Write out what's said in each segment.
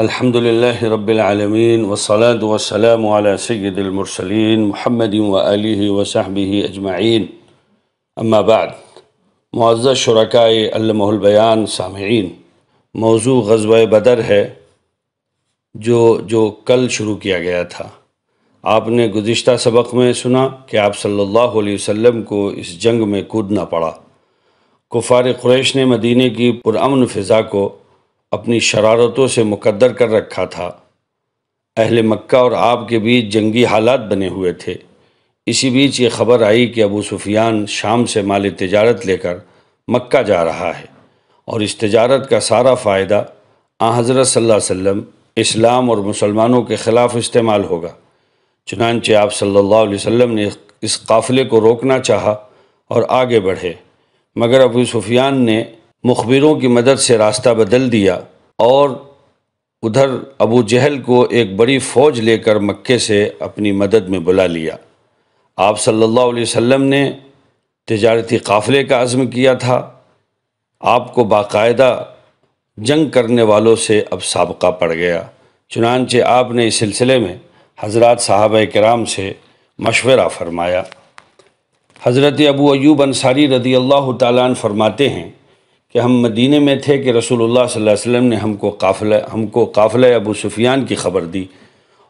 الحمد لله رب والصلاة والسلام على سيد المرسلين محمد وآله وصحبه اجمعین اما بعد معزز شرکاء علمہ البیان سامعین موضوع غزوہ بدر ہے جو جو کل شروع کیا گیا تھا آپ نے گزشتہ سبق میں سنا کہ آپ صلی اللہ علیہ وسلم کو اس جنگ میں کودنا پڑا کفار قریش نے مدینہ کی پرامن فضا کو اپنی شرارتوں سے مقدر کر رکھا تھا اہل مکہ اور آپ کے بیچ جنگی حالات بنے ہوئے تھے اسی بیچ یہ خبر آئی کہ ابو سفیان شام سے مال تجارت لے کر مکہ جا رہا ہے اور اس تجارت کا سارا فائدہ آ حضرت صلی اللہ علیہ وسلم اسلام اور مسلمانوں کے خلاف استعمال ہوگا چنانچہ آپ صلی اللہ علیہ وسلم نے اس قافلے کو روکنا چاہا اور آگے بڑھے مگر ابو سفیان نے مخبروں کی مدد سے راستہ بدل دیا اور ادھر ابو جہل کو ایک بڑی فوج لے کر مکے سے اپنی مدد میں بلا لیا آپ صلی اللہ علیہ وسلم نے تجارتی قافلے کا عزم کیا تھا آپ کو باقاعدہ جنگ کرنے والوں سے اب سابقہ پڑ گیا چنانچہ آپ نے اس سلسلے میں حضرات صحابہ کرام سے مشورہ فرمایا حضرت ابو ایوب انصاری رضی اللہ تعالیٰ عنہ فرماتے ہیں کہ ہم مدینے میں تھے کہ رسول اللہ صلی اللہ علیہ وسلم نے ہم کو قافلہ ہم کو قافلہ ابو سفیان کی خبر دی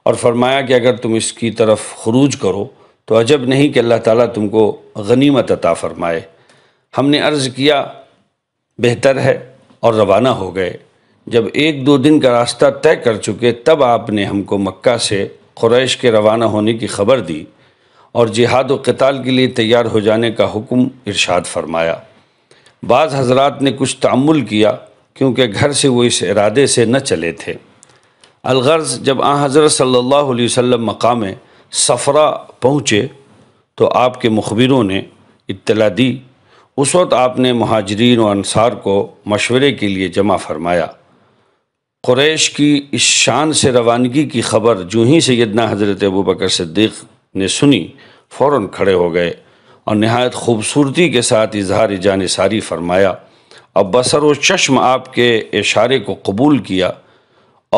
اور فرمایا کہ اگر تم اس کی طرف خروج کرو تو عجب نہیں کہ اللہ تعالیٰ تم کو غنیمت عطا فرمائے ہم نے عرض کیا بہتر ہے اور روانہ ہو گئے جب ایک دو دن کا راستہ طے کر چکے تب آپ نے ہم کو مکہ سے قریش کے روانہ ہونے کی خبر دی اور جہاد و قتال کے لیے تیار ہو جانے کا حکم ارشاد فرمایا بعض حضرات نے کچھ تعمل کیا کیونکہ گھر سے وہ اس ارادے سے نہ چلے تھے الغرض جب آن حضرت صلی اللہ علیہ وسلم مقام سفرا پہنچے تو آپ کے مخبروں نے اطلاع دی اس وقت آپ نے مہاجرین و انصار کو مشورے کے لیے جمع فرمایا قریش کی اس شان سے روانگی کی خبر جو ہی سیدنا حضرت ابوبکر صدیق نے سنی فوراً کھڑے ہو گئے اور نہایت خوبصورتی کے ساتھ اظہار جان ساری فرمایا اور بسر و چشم آپ کے اشارے کو قبول کیا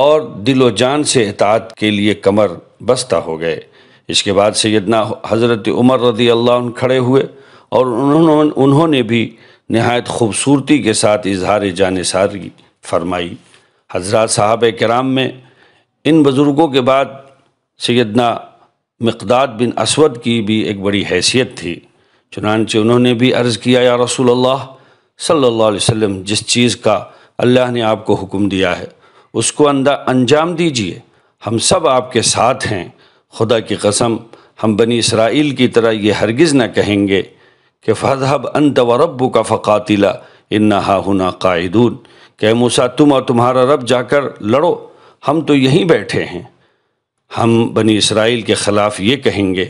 اور دل و جان سے اطاعت کے لیے کمر بستہ ہو گئے اس کے بعد سیدنا حضرت عمر رضی اللہ عنہ کھڑے ہوئے اور انہوں نے بھی نہایت خوبصورتی کے ساتھ اظہار جان ساری فرمائی حضرات صاحب کرام میں ان بزرگوں کے بعد سیدنا مقداد بن اسود کی بھی ایک بڑی حیثیت تھی چنانچہ انہوں نے بھی عرض کیا یا رسول اللہ صلی اللہ علیہ وسلم جس چیز کا اللہ نے آپ کو حکم دیا ہے اس کو اندہ انجام دیجئے ہم سب آپ کے ساتھ ہیں خدا کی قسم ہم بنی اسرائیل کی طرح یہ ہرگز نہ کہیں گے کہ فَذْحَبْ أَنْتَ وَرَبُّكَ ربو کا هُنَا انحا ہنہ قائدون کہ موسیٰ تم اور تمہارا رب جا کر لڑو ہم تو یہیں بیٹھے ہیں ہم بنی اسرائیل کے خلاف یہ کہیں گے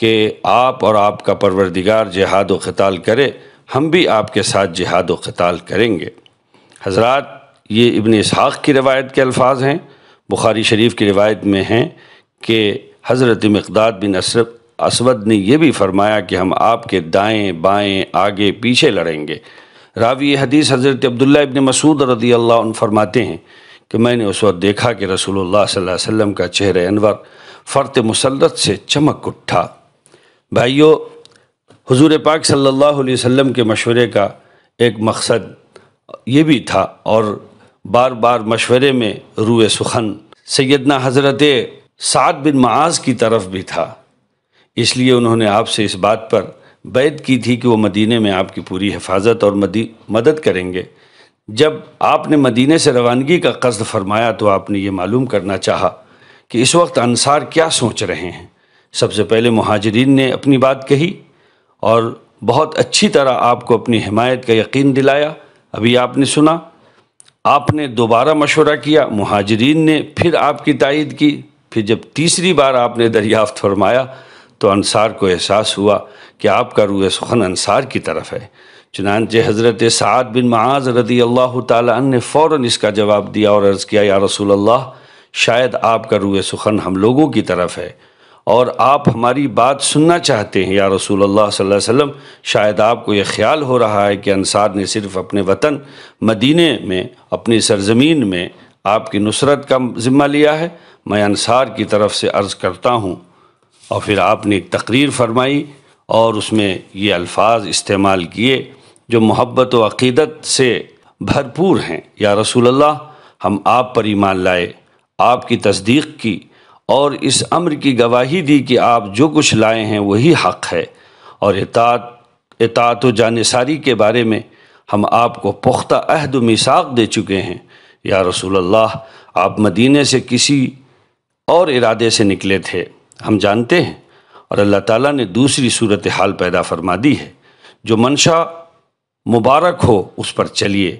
کہ آپ اور آپ کا پروردگار جہاد و قتال کرے ہم بھی آپ کے ساتھ جہاد و قتال کریں گے حضرات یہ ابن اسحاق کی روایت کے الفاظ ہیں بخاری شریف کی روایت میں ہیں کہ حضرت مقداد بن اسود نے یہ بھی فرمایا کہ ہم آپ کے دائیں بائیں آگے پیچھے لڑیں گے راوی حدیث حضرت عبداللہ ابن مسعود رضی اللہ عنہ فرماتے ہیں کہ میں نے اس وقت دیکھا کہ رسول اللہ صلی اللہ علیہ وسلم کا چہرہ انور فرت مسلط سے چمک اٹھا بھائیو حضور پاک صلی اللہ علیہ وسلم کے مشورے کا ایک مقصد یہ بھی تھا اور بار بار مشورے میں روح سخن سیدنا حضرت سعد بن معاذ کی طرف بھی تھا اس لیے انہوں نے آپ سے اس بات پر بیعت کی تھی کہ وہ مدینہ میں آپ کی پوری حفاظت اور مدد کریں گے جب آپ نے مدینہ سے روانگی کا قصد فرمایا تو آپ نے یہ معلوم کرنا چاہا کہ اس وقت انصار کیا سوچ رہے ہیں سب سے پہلے مہاجرین نے اپنی بات کہی اور بہت اچھی طرح آپ کو اپنی حمایت کا یقین دلایا ابھی آپ نے سنا آپ نے دوبارہ مشورہ کیا مہاجرین نے پھر آپ کی تائید کی پھر جب تیسری بار آپ نے دریافت فرمایا تو انصار کو احساس ہوا کہ آپ کا روح سخن انصار کی طرف ہے چنانچہ حضرت سعد بن معاذ رضی اللہ تعالیٰ عنہ نے فوراً اس کا جواب دیا اور عرض کیا یا رسول اللہ شاید آپ کا روح سخن ہم لوگوں کی طرف ہے اور آپ ہماری بات سننا چاہتے ہیں یا رسول اللہ صلی اللہ علیہ وسلم شاید آپ کو یہ خیال ہو رہا ہے کہ انصار نے صرف اپنے وطن مدینہ میں اپنی سرزمین میں آپ کی نصرت کا ذمہ لیا ہے میں انصار کی طرف سے عرض کرتا ہوں اور پھر آپ نے ایک تقریر فرمائی اور اس میں یہ الفاظ استعمال کیے جو محبت و عقیدت سے بھرپور ہیں یا رسول اللہ ہم آپ پر ایمان لائے آپ کی تصدیق کی اور اس عمر کی گواہی دی کہ آپ جو کچھ لائے ہیں وہی حق ہے اور اطاعت اطاعت و جان کے بارے میں ہم آپ کو پختہ عہد و مساق دے چکے ہیں یا رسول اللہ آپ مدینہ سے کسی اور ارادے سے نکلے تھے ہم جانتے ہیں اور اللہ تعالیٰ نے دوسری صورت حال پیدا فرما دی ہے جو منشا مبارک ہو اس پر چلیے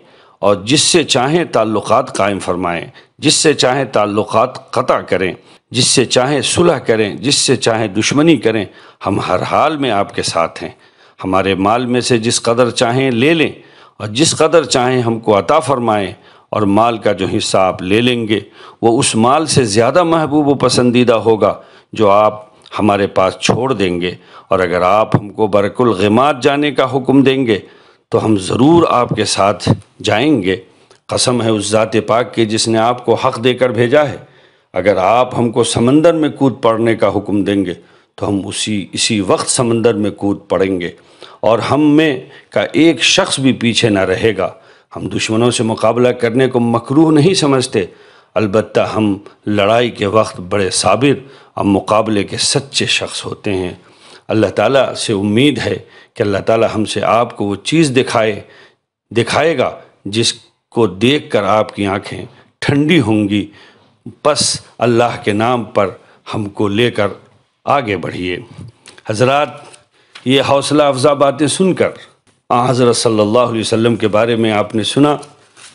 اور جس سے چاہیں تعلقات قائم فرمائیں جس سے چاہیں تعلقات قطع کریں جس سے چاہیں صلح کریں جس سے چاہیں دشمنی کریں ہم ہر حال میں آپ کے ساتھ ہیں ہمارے مال میں سے جس قدر چاہیں لے لیں اور جس قدر چاہیں ہم کو عطا فرمائیں اور مال کا جو حصہ آپ لے لیں گے وہ اس مال سے زیادہ محبوب و پسندیدہ ہوگا جو آپ ہمارے پاس چھوڑ دیں گے اور اگر آپ ہم کو برک الغمات جانے کا حکم دیں گے تو ہم ضرور آپ کے ساتھ جائیں گے قسم ہے اس ذات پاک کی جس نے آپ کو حق دے کر بھیجا ہے اگر آپ ہم کو سمندر میں کود پڑنے کا حکم دیں گے تو ہم اسی اسی وقت سمندر میں کود پڑیں گے اور ہم میں کا ایک شخص بھی پیچھے نہ رہے گا ہم دشمنوں سے مقابلہ کرنے کو مکروح نہیں سمجھتے البتہ ہم لڑائی کے وقت بڑے صابر اور مقابلے کے سچے شخص ہوتے ہیں اللہ تعالیٰ سے امید ہے کہ اللہ تعالیٰ ہم سے آپ کو وہ چیز دکھائے دکھائے گا جس کو دیکھ کر آپ کی آنکھیں ٹھنڈی ہوں گی بس اللہ کے نام پر ہم کو لے کر آگے بڑھیے حضرات یہ حوصلہ افزا باتیں سن کر آن حضرت صلی اللہ علیہ وسلم کے بارے میں آپ نے سنا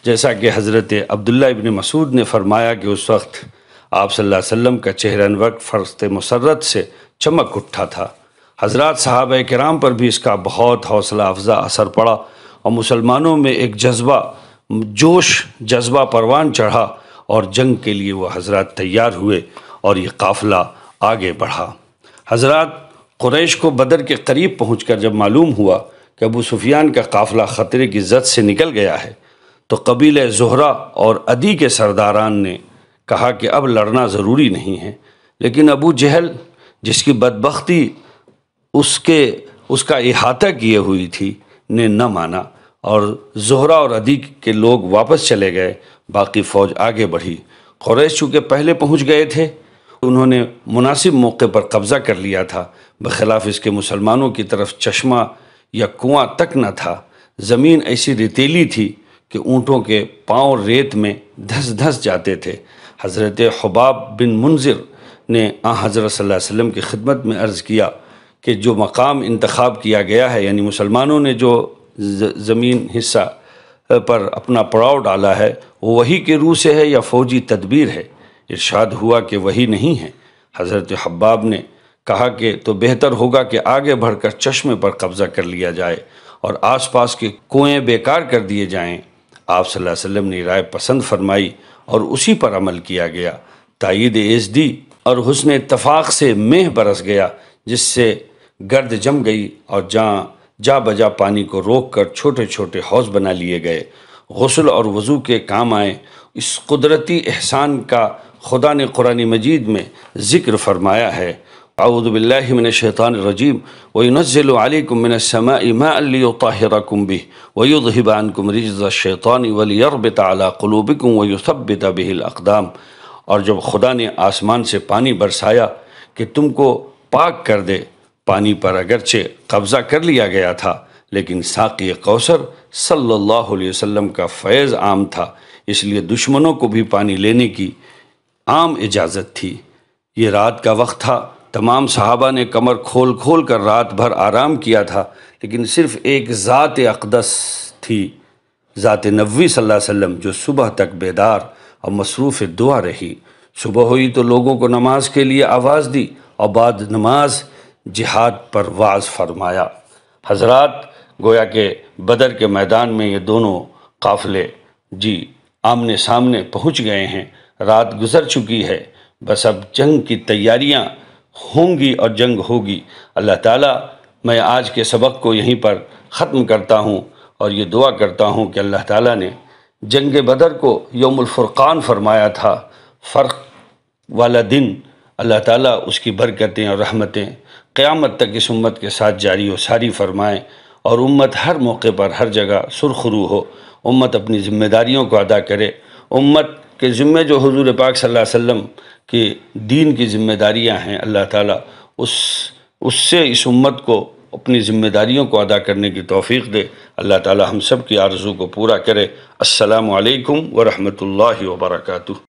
جیسا کہ حضرت عبداللہ ابن مسعود نے فرمایا کہ اس وقت آپ صلی اللہ علیہ وسلم کا چہرہ وقت فرست مسرت سے چمک اٹھا تھا حضرات صحابہ کرام پر بھی اس کا بہت حوصلہ افزا اثر پڑا اور مسلمانوں میں ایک جذبہ جوش جذبہ پروان چڑھا اور جنگ کے لیے وہ حضرات تیار ہوئے اور یہ قافلہ آگے بڑھا حضرات قریش کو بدر کے قریب پہنچ کر جب معلوم ہوا کہ ابو سفیان کا قافلہ خطرے کی زد سے نکل گیا ہے تو قبیل زہرہ اور عدی کے سرداران نے کہا کہ اب لڑنا ضروری نہیں ہے لیکن ابو جہل جس کی بدبختی اس کے اس کا احاطہ کیے ہوئی تھی نے نہ مانا اور زہرہ اور عدی کے لوگ واپس چلے گئے باقی فوج آگے بڑھی قریش چونکہ پہلے پہنچ گئے تھے انہوں نے مناسب موقع پر قبضہ کر لیا تھا بخلاف اس کے مسلمانوں کی طرف چشمہ یا کنواں تک نہ تھا زمین ایسی ریتیلی تھی کہ اونٹوں کے پاؤں ریت میں دھس دھس جاتے تھے حضرت حباب بن منظر نے آ حضرت صلی اللہ علیہ وسلم کی خدمت میں عرض کیا کہ جو مقام انتخاب کیا گیا ہے یعنی مسلمانوں نے جو زمین حصہ پر اپنا پڑاؤ ڈالا ہے وہ وہی روح سے ہے یا فوجی تدبیر ہے ارشاد ہوا کہ وہی نہیں ہے حضرت حباب نے کہا کہ تو بہتر ہوگا کہ آگے بڑھ کر چشمے پر قبضہ کر لیا جائے اور آس پاس کے کوئیں بیکار کر دیے جائیں آپ صلی اللہ علیہ وسلم نے رائے پسند فرمائی اور اسی پر عمل کیا گیا تائید ایز دی اور حسن اتفاق سے مہ برس گیا جس سے گرد جم گئی اور جہاں جا بجا پانی کو روک کر چھوٹے چھوٹے حوض بنا لیے گئے غسل اور وضو کے کام آئیں اس قدرتی احسان کا خدا نے قرآن مجید میں ذکر فرمایا ہے اعوذ باللہ من الشیطان الرجیم وَيُنَزِّلُ عَلَيْكُم مِّنَ السَّمَاءِ مَاءً لِيُطَاهِرَكُم بِهِ وَيُضْحِبَ عَنْكُمْ رِجْزَ الشَّيْطَانِ وَلِيَرْبِطَ عَلَىٰ قُلُوبِكُمْ وَيُثَبِّتَ بِهِ الْأَقْدَامِ اور جب خدا نے آسمان سے پانی برسایا کہ تم کو پاک کر دے پانی پر اگرچہ قبضہ کر لیا گیا تھا لیکن ساقی کوثر صلی اللہ علیہ وسلم کا فیض عام تھا اس لیے دشمنوں کو بھی پانی لینے کی عام اجازت تھی یہ رات کا وقت تھا تمام صحابہ نے کمر کھول کھول کر رات بھر آرام کیا تھا لیکن صرف ایک ذات اقدس تھی ذات نبوی صلی اللہ علیہ وسلم جو صبح تک بیدار اور مصروف دعا رہی صبح ہوئی تو لوگوں کو نماز کے لیے آواز دی اور بعد نماز جہاد پر وعظ فرمایا حضرات گویا کہ بدر کے میدان میں یہ دونوں قافلے جی آمنے سامنے پہنچ گئے ہیں رات گزر چکی ہے بس اب جنگ کی تیاریاں ہوں گی اور جنگ ہوگی اللہ تعالیٰ میں آج کے سبق کو یہیں پر ختم کرتا ہوں اور یہ دعا کرتا ہوں کہ اللہ تعالیٰ نے جنگ بدر کو یوم الفرقان فرمایا تھا فرق والا دن اللہ تعالیٰ اس کی برکتیں اور رحمتیں قیامت تک اس امت کے ساتھ جاری و ساری فرمائیں اور امت ہر موقع پر ہر جگہ سرخرو ہو امت اپنی ذمہ داریوں کو ادا کرے امت کے ذمے جو حضور پاک صلی اللہ علیہ وسلم کی دین کی ذمہ داریاں ہیں اللہ تعالیٰ اس اس سے اس امت کو اپنی ذمہ داریوں کو ادا کرنے کی توفیق دے اللہ تعالیٰ ہم سب کی آرزو کو پورا کرے السلام علیکم ورحمۃ اللہ وبرکاتہ